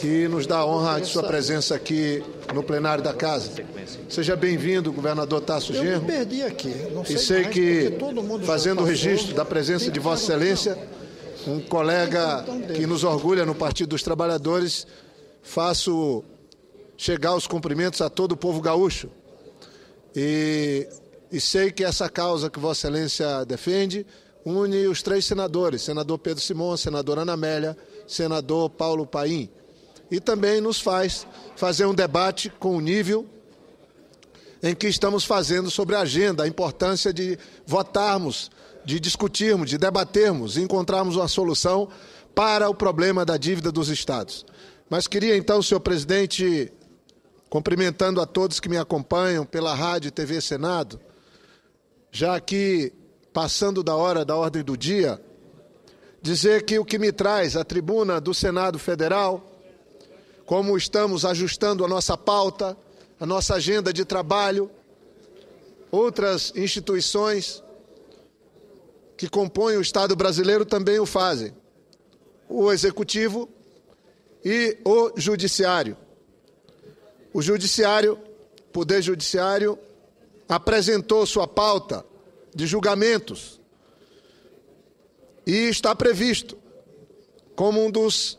que nos dá a honra de sua presença aqui no plenário da casa. Seja bem-vindo, governador Tasso Gerro. Eu me perdi aqui. Não sei e sei mais, que, fazendo o registro da presença de Vossa Excelência, um colega que nos orgulha no Partido dos Trabalhadores, faço chegar os cumprimentos a todo o povo gaúcho. E, e sei que essa causa que Vossa Excelência defende une os três senadores, senador Pedro Simão, senadora Ana Amélia, senador Paulo Paim e também nos faz fazer um debate com o nível em que estamos fazendo sobre a agenda, a importância de votarmos, de discutirmos, de debatermos e encontrarmos uma solução para o problema da dívida dos estados. Mas queria então, senhor presidente, cumprimentando a todos que me acompanham pela rádio e TV Senado, já que passando da hora da ordem do dia, dizer que o que me traz à tribuna do Senado Federal como estamos ajustando a nossa pauta, a nossa agenda de trabalho, outras instituições que compõem o Estado brasileiro também o fazem. O Executivo e o Judiciário. O Judiciário, Poder Judiciário, apresentou sua pauta de julgamentos e está previsto como um dos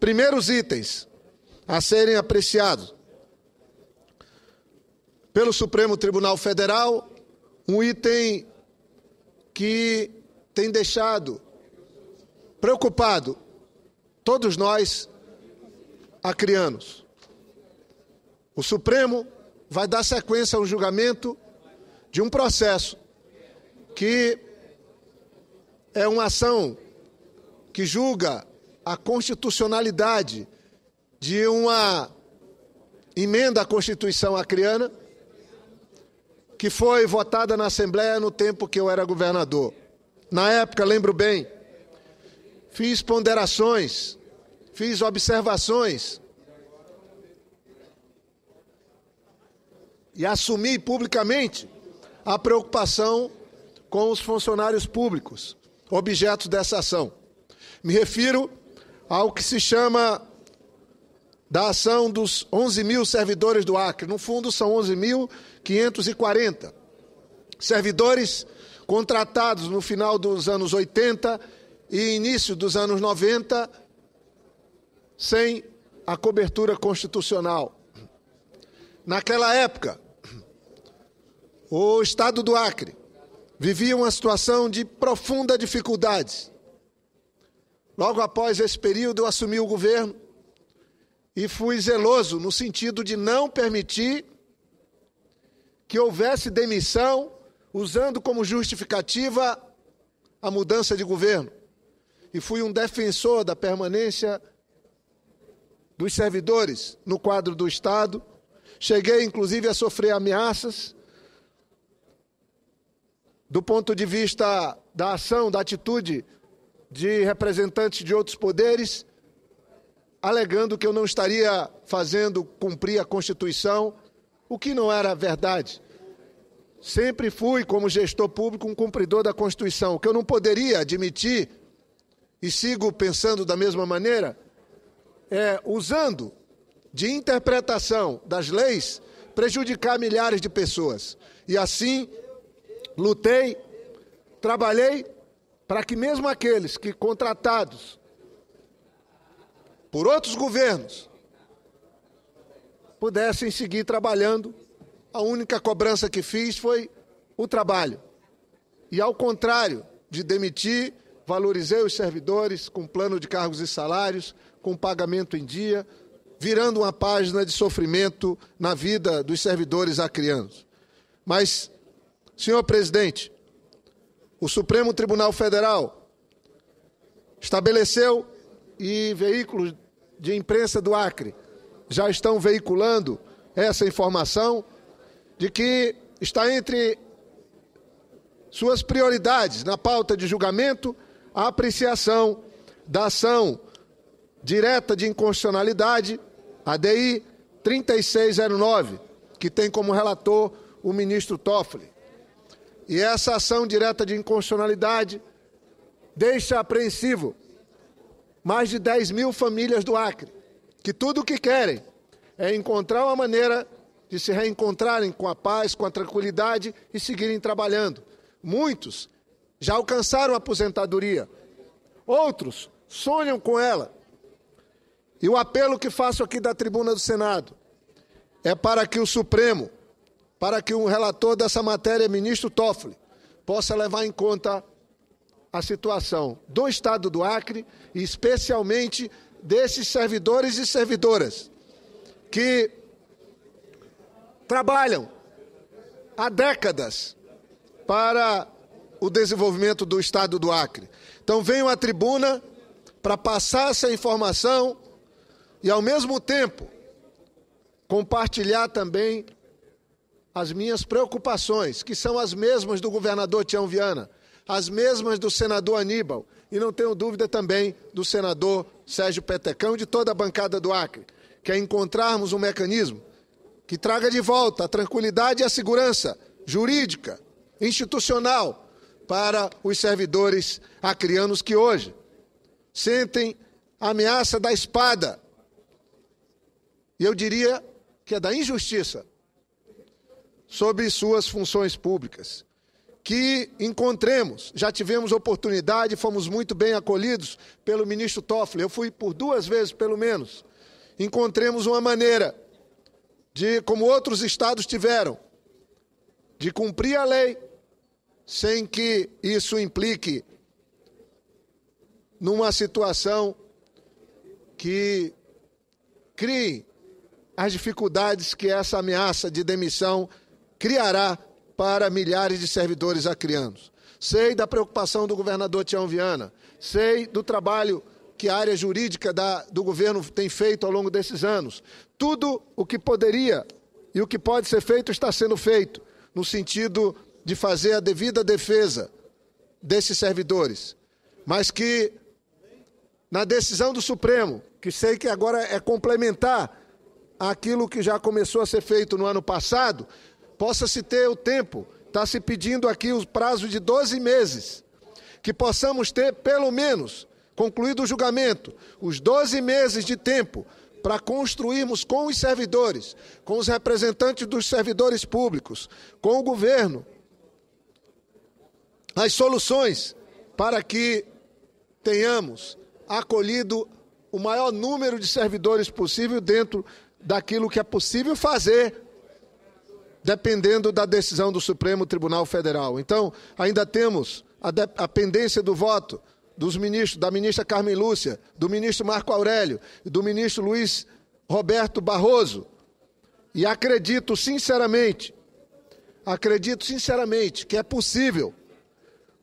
primeiros itens a serem apreciados pelo Supremo Tribunal Federal, um item que tem deixado preocupado todos nós acrianos. O Supremo vai dar sequência a um julgamento de um processo que é uma ação que julga a constitucionalidade de uma emenda à Constituição acreana que foi votada na Assembleia no tempo que eu era governador. Na época, lembro bem, fiz ponderações, fiz observações e assumi publicamente a preocupação com os funcionários públicos, objeto dessa ação. Me refiro ao que se chama da ação dos 11 mil servidores do Acre. No fundo, são 11.540 servidores contratados no final dos anos 80 e início dos anos 90, sem a cobertura constitucional. Naquela época, o estado do Acre vivia uma situação de profunda dificuldade. Logo após esse período, eu assumi o governo e fui zeloso no sentido de não permitir que houvesse demissão usando como justificativa a mudança de governo. E fui um defensor da permanência dos servidores no quadro do Estado. Cheguei, inclusive, a sofrer ameaças do ponto de vista da ação, da atitude de representantes de outros poderes alegando que eu não estaria fazendo cumprir a Constituição, o que não era verdade. Sempre fui, como gestor público, um cumpridor da Constituição. O que eu não poderia admitir, e sigo pensando da mesma maneira, é usando de interpretação das leis prejudicar milhares de pessoas. E assim, lutei, trabalhei para que mesmo aqueles que contratados por outros governos, pudessem seguir trabalhando. A única cobrança que fiz foi o trabalho. E ao contrário de demitir, valorizei os servidores com plano de cargos e salários, com pagamento em dia, virando uma página de sofrimento na vida dos servidores acrianos. Mas, senhor presidente, o Supremo Tribunal Federal estabeleceu e veículos de imprensa do Acre já estão veiculando essa informação de que está entre suas prioridades na pauta de julgamento a apreciação da ação direta de inconstitucionalidade, ADI 3609, que tem como relator o ministro Toffoli. E essa ação direta de inconstitucionalidade deixa apreensivo mais de 10 mil famílias do Acre, que tudo o que querem é encontrar uma maneira de se reencontrarem com a paz, com a tranquilidade e seguirem trabalhando. Muitos já alcançaram a aposentadoria, outros sonham com ela. E o apelo que faço aqui da tribuna do Senado é para que o Supremo, para que o relator dessa matéria, ministro Toffoli, possa levar em conta a situação do Estado do Acre e especialmente desses servidores e servidoras que trabalham há décadas para o desenvolvimento do Estado do Acre. Então venho à tribuna para passar essa informação e, ao mesmo tempo, compartilhar também as minhas preocupações, que são as mesmas do governador Tião Viana as mesmas do senador Aníbal e não tenho dúvida também do senador Sérgio Petecão e de toda a bancada do Acre, que é encontrarmos um mecanismo que traga de volta a tranquilidade e a segurança jurídica, institucional, para os servidores acrianos que hoje sentem a ameaça da espada. E eu diria que é da injustiça sobre suas funções públicas que encontremos. Já tivemos oportunidade, fomos muito bem acolhidos pelo ministro Toffoli. Eu fui por duas vezes, pelo menos. Encontremos uma maneira de, como outros estados tiveram, de cumprir a lei sem que isso implique numa situação que crie as dificuldades que essa ameaça de demissão criará para milhares de servidores acrianos. Sei da preocupação do governador Tião Viana, sei do trabalho que a área jurídica da, do governo tem feito ao longo desses anos. Tudo o que poderia e o que pode ser feito está sendo feito, no sentido de fazer a devida defesa desses servidores. Mas que, na decisão do Supremo, que sei que agora é complementar aquilo que já começou a ser feito no ano passado, possa-se ter o tempo, está se pedindo aqui o prazo de 12 meses, que possamos ter, pelo menos, concluído o julgamento, os 12 meses de tempo para construirmos com os servidores, com os representantes dos servidores públicos, com o governo, as soluções para que tenhamos acolhido o maior número de servidores possível dentro daquilo que é possível fazer dependendo da decisão do Supremo Tribunal Federal. Então, ainda temos a, de, a pendência do voto dos ministros, da ministra Carmen Lúcia, do ministro Marco Aurélio e do ministro Luiz Roberto Barroso. E acredito sinceramente, acredito sinceramente que é possível,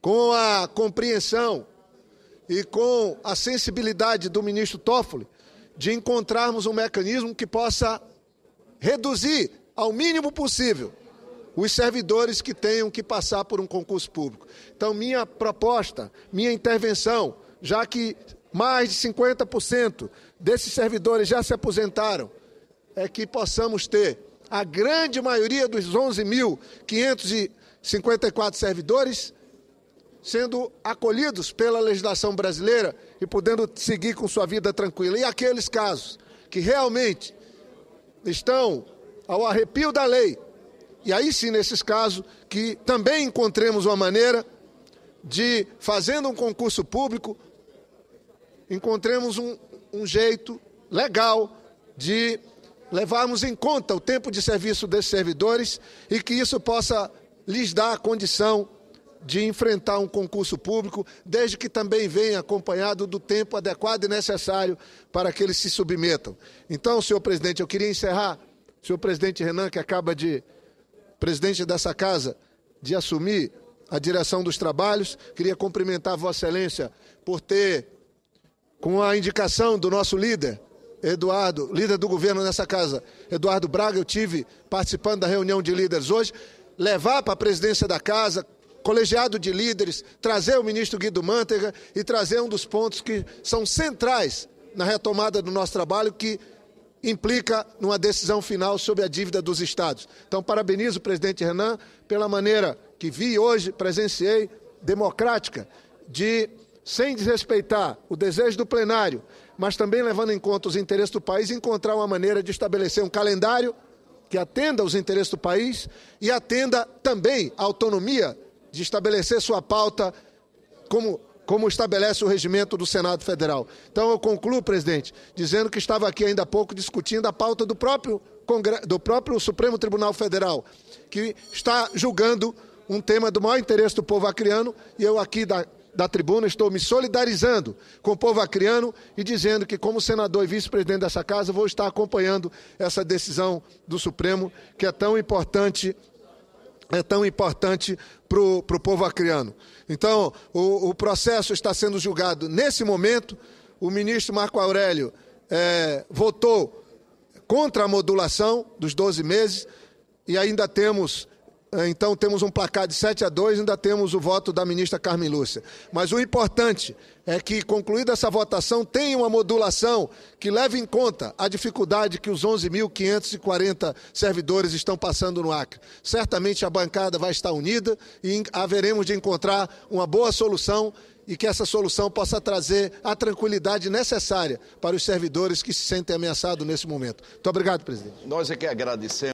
com a compreensão e com a sensibilidade do ministro Toffoli, de encontrarmos um mecanismo que possa reduzir ao mínimo possível, os servidores que tenham que passar por um concurso público. Então, minha proposta, minha intervenção, já que mais de 50% desses servidores já se aposentaram, é que possamos ter a grande maioria dos 11.554 servidores sendo acolhidos pela legislação brasileira e podendo seguir com sua vida tranquila. E aqueles casos que realmente estão ao arrepio da lei. E aí sim, nesses casos, que também encontremos uma maneira de, fazendo um concurso público, encontremos um, um jeito legal de levarmos em conta o tempo de serviço desses servidores e que isso possa lhes dar a condição de enfrentar um concurso público, desde que também venha acompanhado do tempo adequado e necessário para que eles se submetam. Então, senhor presidente, eu queria encerrar senhor presidente Renan, que acaba de, presidente dessa casa, de assumir a direção dos trabalhos. Queria cumprimentar Vossa Excelência por ter, com a indicação do nosso líder, Eduardo, líder do governo nessa casa, Eduardo Braga, eu tive participando da reunião de líderes hoje, levar para a presidência da casa, colegiado de líderes, trazer o ministro Guido Mantega e trazer um dos pontos que são centrais na retomada do nosso trabalho, que implica numa decisão final sobre a dívida dos estados. Então, parabenizo o presidente Renan pela maneira que vi hoje, presenciei, democrática, de, sem desrespeitar o desejo do plenário, mas também levando em conta os interesses do país, encontrar uma maneira de estabelecer um calendário que atenda aos interesses do país e atenda também a autonomia de estabelecer sua pauta como como estabelece o regimento do Senado Federal. Então eu concluo, presidente, dizendo que estava aqui ainda há pouco discutindo a pauta do próprio, Congre... do próprio Supremo Tribunal Federal, que está julgando um tema do maior interesse do povo acriano, e eu aqui da, da tribuna estou me solidarizando com o povo acriano e dizendo que, como senador e vice-presidente dessa casa, vou estar acompanhando essa decisão do Supremo, que é tão importante é tão importante para o povo acriano. Então, o, o, processo está sendo julgado nesse momento. O ministro Marco Aurélio é, votou contra a modulação dos 12 meses e ainda temos é, então temos um placar de 7 a 2, ainda temos o voto da ministra Carmen Lúcia. Mas o importante é que, concluída essa votação, tenha uma modulação que leve em conta a dificuldade que os 11.540 servidores estão passando no Acre. Certamente a bancada vai estar unida e haveremos de encontrar uma boa solução e que essa solução possa trazer a tranquilidade necessária para os servidores que se sentem ameaçados nesse momento. Muito obrigado, presidente. Nós é que agradecemos.